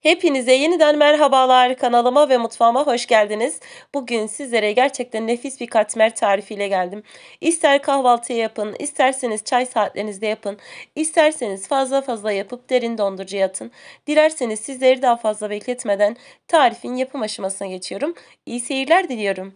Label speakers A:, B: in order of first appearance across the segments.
A: Hepinize yeniden merhabalar kanalıma ve mutfağıma hoş geldiniz. Bugün sizlere gerçekten nefis bir katmer tarifiyle geldim. İster kahvaltıya yapın, isterseniz çay saatlerinizde yapın, isterseniz fazla fazla yapıp derin dondurucuya atın. Dilerseniz sizleri daha fazla bekletmeden tarifin yapım aşamasına geçiyorum. İyi seyirler diliyorum.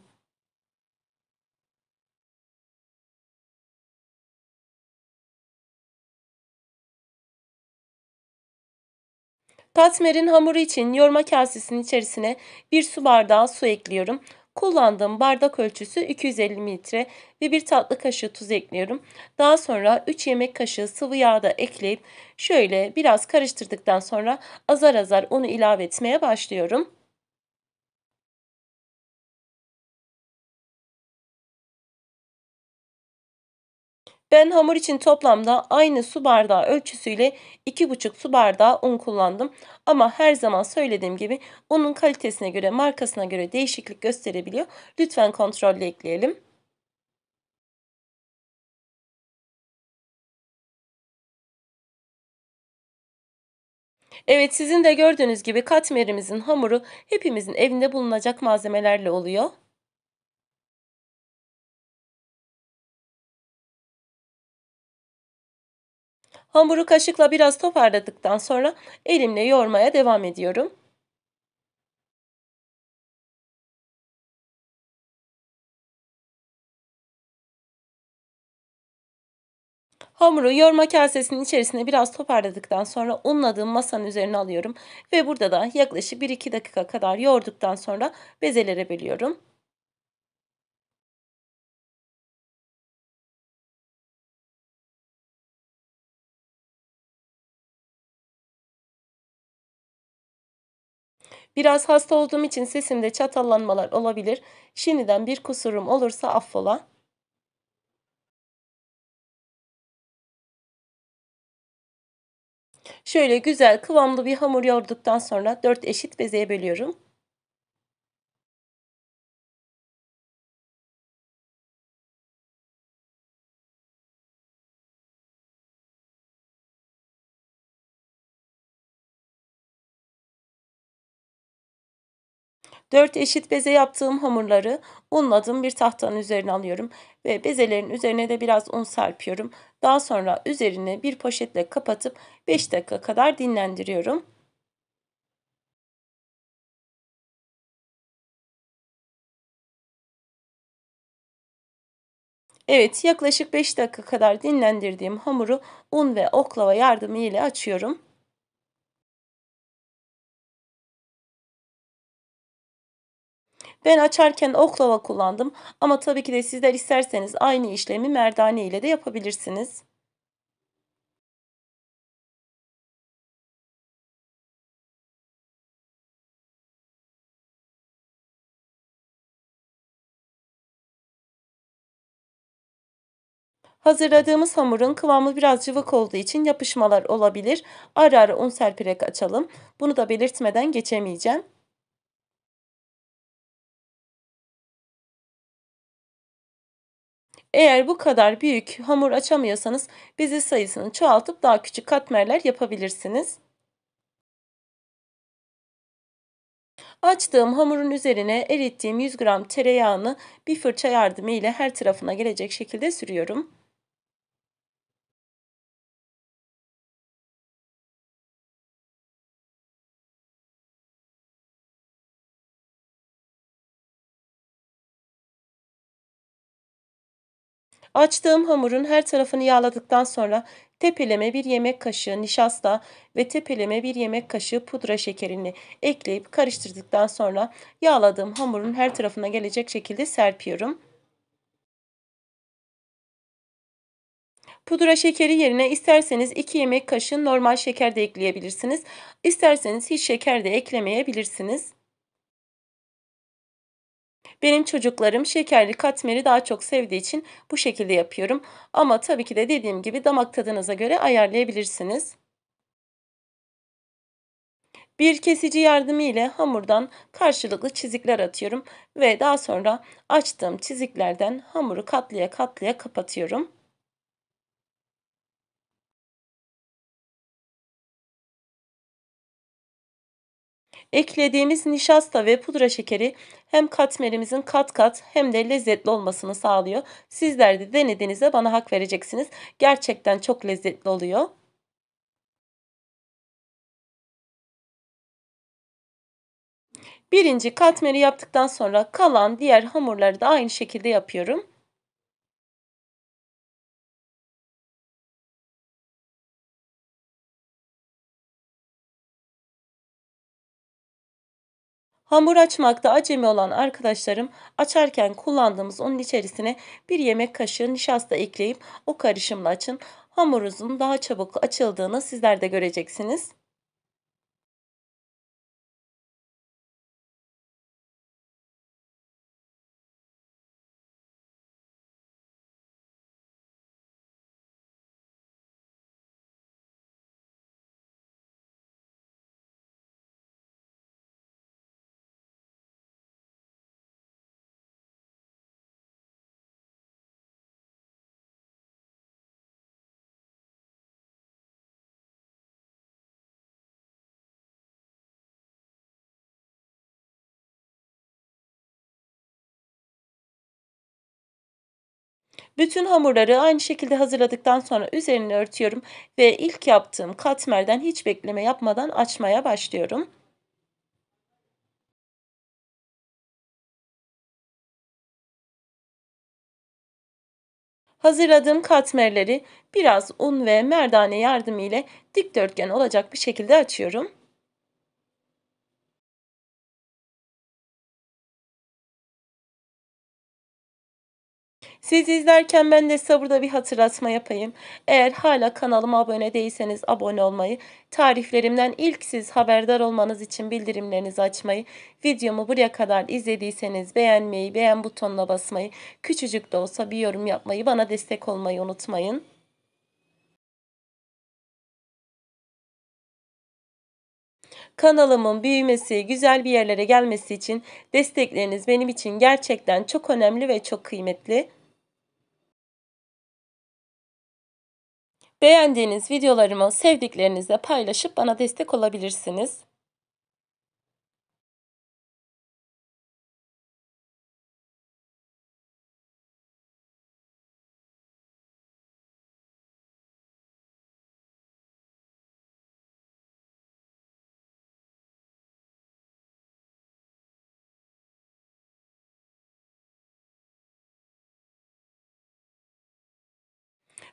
A: Katmer'in hamuru için yoğurma kasesinin içerisine bir su bardağı su ekliyorum. Kullandığım bardak ölçüsü 250 ml ve bir tatlı kaşığı tuz ekliyorum. Daha sonra 3 yemek kaşığı sıvı yağ da ekleyip şöyle biraz karıştırdıktan sonra azar azar unu ilave etmeye başlıyorum. Ben hamur için toplamda aynı su bardağı ölçüsüyle 2,5 su bardağı un kullandım. Ama her zaman söylediğim gibi unun kalitesine göre markasına göre değişiklik gösterebiliyor. Lütfen kontrolle ekleyelim. Evet sizin de gördüğünüz gibi katmerimizin hamuru hepimizin evinde bulunacak malzemelerle oluyor.
B: Hamuru kaşıkla biraz toparladıktan sonra elimle yoğurmaya devam ediyorum.
A: Hamuru yoğurma kasesinin içerisine biraz toparladıktan sonra unladığım masanın üzerine alıyorum ve burada da yaklaşık 1-2 dakika kadar yoğurduktan sonra bezelere bölüyorum. Biraz hasta olduğum için sesimde çatallanmalar olabilir. Şimdiden bir kusurum olursa affola.
B: Şöyle güzel kıvamlı bir hamur yoğurduktan sonra 4 eşit bezeye bölüyorum. 4 eşit beze
A: yaptığım hamurları unladığım bir tahtanın üzerine alıyorum ve bezelerin üzerine de biraz un serpiyorum. Daha sonra üzerine bir poşetle kapatıp 5 dakika kadar dinlendiriyorum.
B: Evet yaklaşık 5 dakika kadar dinlendirdiğim hamuru un ve oklava yardımıyla açıyorum.
A: Ben açarken oklava kullandım ama tabii ki de sizler isterseniz aynı işlemi merdane ile de yapabilirsiniz. Hazırladığımız hamurun kıvamı biraz cıvık olduğu için yapışmalar olabilir. Ara ara un serperek açalım. Bunu da belirtmeden geçemeyeceğim. Eğer bu kadar büyük hamur açamıyorsanız bezi sayısını çoğaltıp daha küçük katmerler yapabilirsiniz. Açtığım hamurun üzerine erittiğim 100 gram tereyağını bir fırça yardımıyla her tarafına gelecek şekilde sürüyorum.
B: Açtığım hamurun
A: her tarafını yağladıktan sonra tepeleme bir yemek kaşığı nişasta ve tepeleme bir yemek kaşığı pudra şekerini ekleyip karıştırdıktan sonra yağladığım hamurun her tarafına gelecek şekilde serpiyorum. Pudra şekeri yerine isterseniz 2 yemek kaşığı normal şeker de ekleyebilirsiniz. İsterseniz hiç şeker de eklemeyebilirsiniz. Benim çocuklarım şekerli katmeri daha çok sevdiği için bu şekilde yapıyorum. Ama tabii ki de dediğim gibi damak tadınıza göre ayarlayabilirsiniz. Bir kesici yardımı ile hamurdan karşılıklı çizikler atıyorum ve daha sonra açtığım çiziklerden hamuru katlaya katlaya kapatıyorum. Eklediğimiz nişasta ve pudra şekeri hem katmerimizin kat kat hem de lezzetli olmasını sağlıyor. Sizler de denediğinizde bana hak vereceksiniz. Gerçekten çok lezzetli oluyor.
B: Birinci katmeri yaptıktan sonra kalan diğer hamurları da aynı şekilde yapıyorum.
A: Hamur açmakta acemi olan arkadaşlarım açarken kullandığımız unun içerisine bir yemek kaşığı nişasta ekleyip o karışımla açın. Hamurunuzun daha çabuk açıldığını sizler de göreceksiniz. Bütün hamurları aynı şekilde hazırladıktan sonra üzerini örtüyorum ve ilk yaptığım katmerden hiç bekleme yapmadan açmaya başlıyorum.
B: Hazırladığım
A: katmerleri biraz un ve merdane yardımı ile dikdörtgen olacak bir şekilde açıyorum. Siz izlerken ben de size bir hatırlatma yapayım. Eğer hala kanalıma abone değilseniz abone olmayı, tariflerimden ilk siz haberdar olmanız için bildirimlerinizi açmayı, videomu buraya kadar izlediyseniz beğenmeyi, beğen butonuna basmayı, küçücük de olsa bir yorum yapmayı, bana destek olmayı unutmayın. Kanalımın büyümesi, güzel bir yerlere gelmesi için destekleriniz benim için gerçekten çok önemli ve çok kıymetli. Beğendiğiniz videolarımı sevdiklerinizle paylaşıp bana destek
B: olabilirsiniz.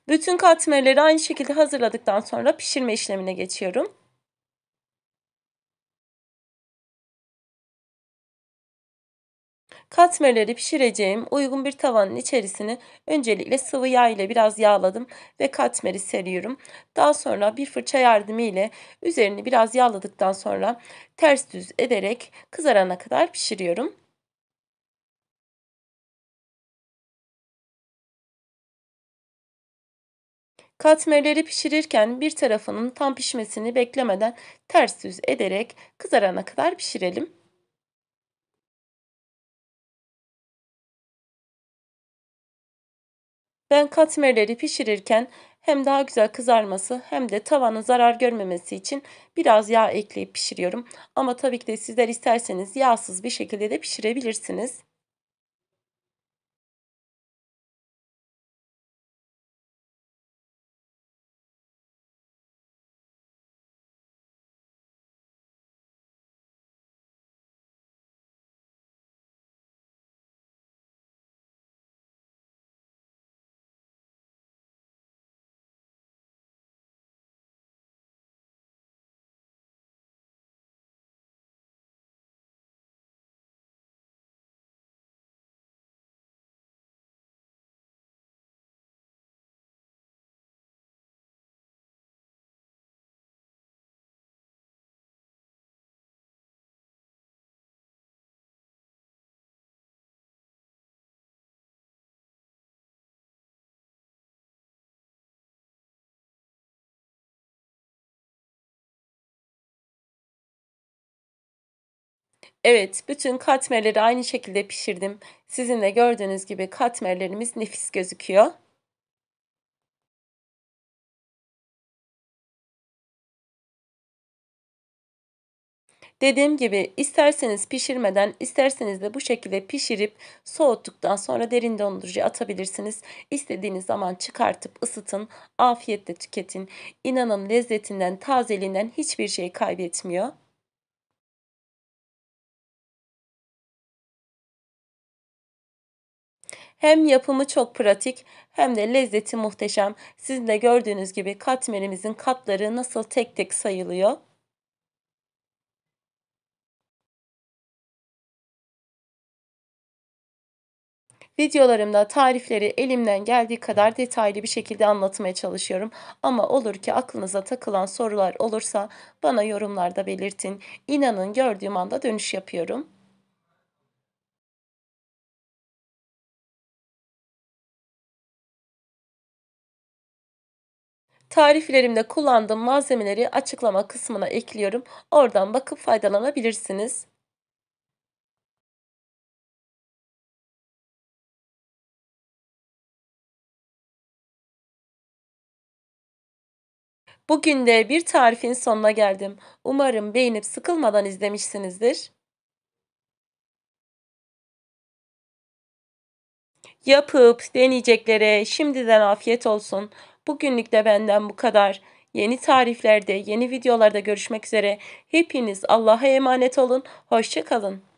B: Bütün katmerleri aynı şekilde hazırladıktan sonra pişirme işlemine geçiyorum.
A: Katmerleri pişireceğim uygun bir tavanın içerisine öncelikle sıvı yağ ile biraz yağladım ve katmeri seriyorum. Daha sonra bir fırça yardımı ile üzerini biraz yağladıktan sonra ters düz ederek kızarana kadar pişiriyorum. Katmerleri pişirirken bir tarafının tam pişmesini beklemeden ters düz ederek kızarana kadar pişirelim.
B: Ben katmerleri
A: pişirirken hem daha güzel kızarması hem de tavanın zarar görmemesi için biraz yağ ekleyip pişiriyorum. Ama tabii ki de sizler isterseniz yağsız bir şekilde de pişirebilirsiniz. Evet, bütün katmerleri aynı şekilde pişirdim. Sizin de gördüğünüz gibi katmerlerimiz nefis gözüküyor. Dediğim gibi isterseniz pişirmeden isterseniz de bu şekilde pişirip soğuttuktan sonra derin dondurucuya atabilirsiniz. İstediğiniz zaman çıkartıp ısıtın, afiyetle tüketin. İnanın lezzetinden, tazeliğinden hiçbir şey kaybetmiyor. Hem yapımı çok pratik hem de lezzeti muhteşem. Sizin de gördüğünüz gibi katmerimizin katları nasıl tek tek sayılıyor. Videolarımda tarifleri elimden geldiği kadar detaylı bir şekilde anlatmaya çalışıyorum. Ama olur ki aklınıza takılan sorular olursa bana yorumlarda belirtin. İnanın gördüğüm anda dönüş yapıyorum. Tariflerimde kullandığım malzemeleri açıklama kısmına ekliyorum. Oradan bakıp faydalanabilirsiniz.
B: Bugün de bir tarifin sonuna geldim.
A: Umarım beğenip sıkılmadan izlemişsinizdir. Yapıp deneyeceklere şimdiden afiyet olsun. Bugünlük de benden bu kadar. Yeni tariflerde, yeni videolarda görüşmek üzere. Hepiniz Allah'a emanet olun. Hoşçakalın.